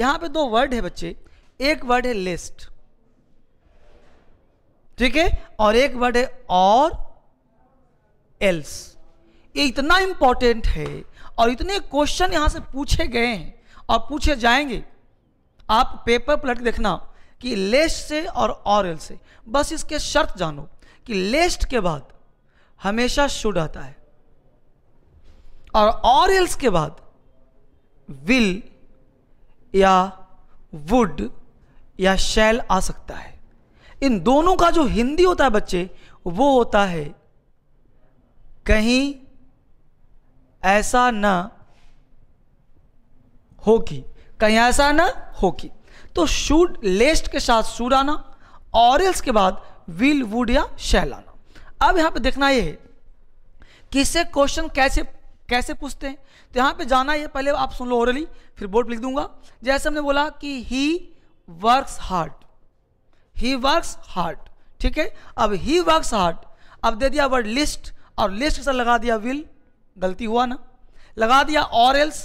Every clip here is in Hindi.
यहां पे दो वर्ड है बच्चे एक वर्ड है लिस्ट ठीक है और एक वर्ड है और एल्स ये इतना इंपॉर्टेंट है और इतने क्वेश्चन यहां से पूछे गए हैं और पूछे जाएंगे आप पेपर पलट देखना कि लेस्ट से और और एल्स से बस इसके शर्त जानो कि लेस्ट के बाद हमेशा शुड आता है और और एल्स के बाद विल या वुड या शैल आ सकता है इन दोनों का जो हिंदी होता है बच्चे वो होता है कहीं ऐसा न हो कि कहीं ऐसा न हो कि तो शूड लेस्ट के साथ शूड आना और के बाद विल वुड या शैल आना अब यहां पे देखना यह है कि इसे क्वेश्चन कैसे कैसे पूछते हैं तो यहाँ पे जाना ये पहले आप सुन लो ओरली फिर बोर्ड लिख दूंगा जैसे हमने बोला कि he works hard he works hard ठीक है अब ही वर्क्स हार्ट अब दे दिया वर्ड लिस्ट और लिस्ट के लगा दिया विल गलती हुआ ना लगा दिया और एल्स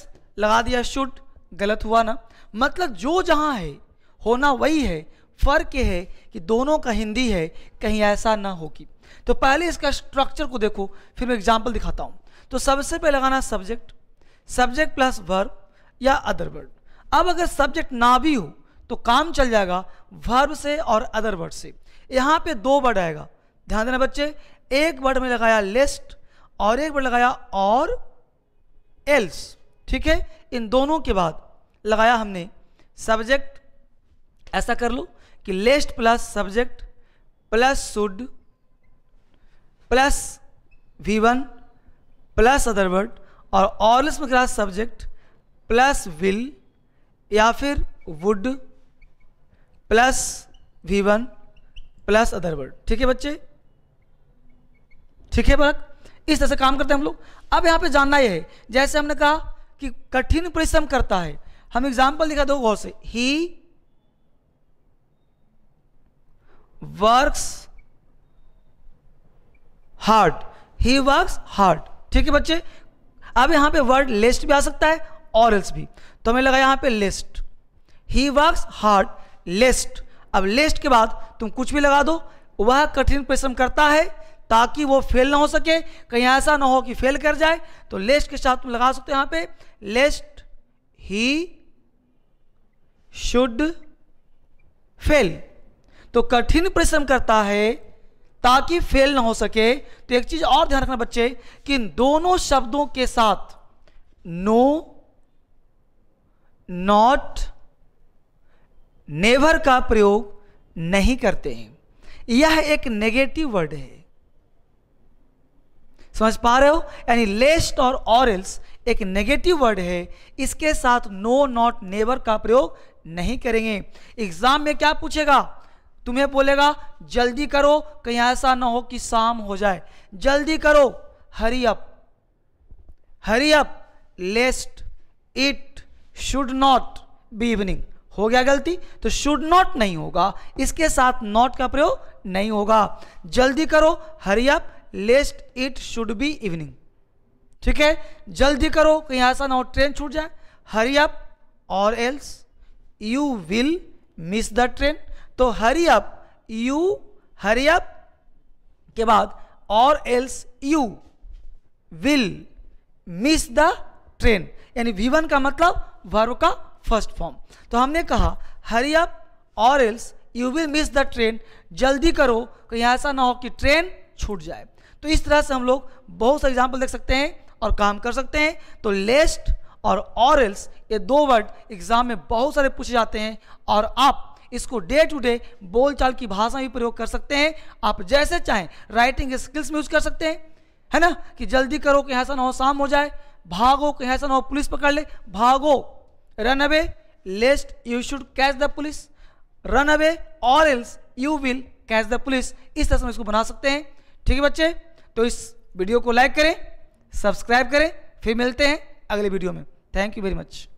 लगा दिया शुड गलत हुआ ना मतलब जो जहाँ है होना वही है फ़र्क यह है कि दोनों का हिंदी है कहीं ऐसा ना हो कि तो पहले इसका स्ट्रक्चर को देखो फिर मैं एग्जाम्पल दिखाता हूँ तो सबसे पहले लगाना सब्जेक्ट सब्जेक्ट प्लस वर्ब या अदर वर्ड अब अगर सब्जेक्ट ना भी हो तो काम चल जाएगा वर्ब से और अदर वर्ड से यहाँ पे दो वर्ड आएगा ध्यान देना बच्चे एक वर्ड में लगाया लिस्ट और एक वर्ड लगाया और एल्स ठीक है इन दोनों के बाद लगाया हमने सब्जेक्ट ऐसा कर लो कि lest plus subject plus should plus V one plus other word और ऑर्लिस में क्लास सब्जेक्ट प्लस विल या फिर would plus V one plus other word ठीक है बच्चे ठीक है बरक इस तरह से काम करते हैं हम लोग अब यहां पे जानना यह है जैसे हमने कहा कि कठिन परिश्रम करता है हम एग्जाम्पल दिखा दो गौर से he works hard he works hard ठीक है बच्चे अब यहां पे वर्ड लिस्ट भी आ सकता है और एल्स भी तो हमें लगा यहां पे lest he works hard lest अब लिस्ट के बाद तुम कुछ भी लगा दो वह कठिन परिश्रम करता है ताकि वो फेल ना हो सके कहीं ऐसा ना हो कि फेल कर जाए तो लेस्ट के साथ तुम लगा सकते हो यहां पे लेस्ट ही शुड फेल तो कठिन परिश्रम करता है ताकि फेल ना हो सके तो एक चीज़ और ध्यान रखना बच्चे कि इन दोनों शब्दों के साथ नो नॉट नेवर का प्रयोग नहीं करते हैं यह एक नेगेटिव वर्ड है समझ पा रहे हो यानी लेस्ट और ऑरल्स एक नेगेटिव वर्ड है इसके साथ नो नॉट नेवर का प्रयोग नहीं करेंगे एग्जाम में क्या पूछेगा तुम्हें बोलेगा जल्दी करो कहीं ऐसा ना हो कि शाम हो जाए जल्दी करो hurry up hurry up lest it should not be evening हो गया गलती तो शुड नॉट नहीं होगा इसके साथ नॉट का प्रयोग नहीं होगा जल्दी करो hurry up lest it should be evening ठीक है जल्दी करो कहीं ऐसा ना हो ट्रेन छूट जाए हरी अप और else you will miss the train तो hurry up you hurry up के बाद और else you will miss the train यानी वी वन का मतलब वर्व का फर्स्ट फॉर्म तो हमने कहा हरी अप और else you will miss the train जल्दी करो कहीं ऐसा ना हो कि ट्रेन छूट जाए तो इस तरह से हम लोग बहुत सारे एग्जाम्पल देख सकते हैं और काम कर सकते हैं तो लेस्ट और और एल्स ये दो वर्ड एग्जाम में बहुत सारे पूछे जाते हैं और आप इसको डे टू डे बोलचाल की भाषा में प्रयोग कर सकते हैं आप जैसे चाहें राइटिंग स्किल्स में यूज कर सकते हैं है ना कि जल्दी करो कि ऐसा ना हो शाम हो जाए भागो कहीं ऐसा ना हो पुलिस पकड़ ले भागो run away lest you should catch the police run away all else you will catch the police इस तरह से इसको बना सकते हैं ठीक है बच्चे तो इस वीडियो को लाइक करें सब्सक्राइब करें फिर मिलते हैं अगले वीडियो में थैंक यू वेरी मच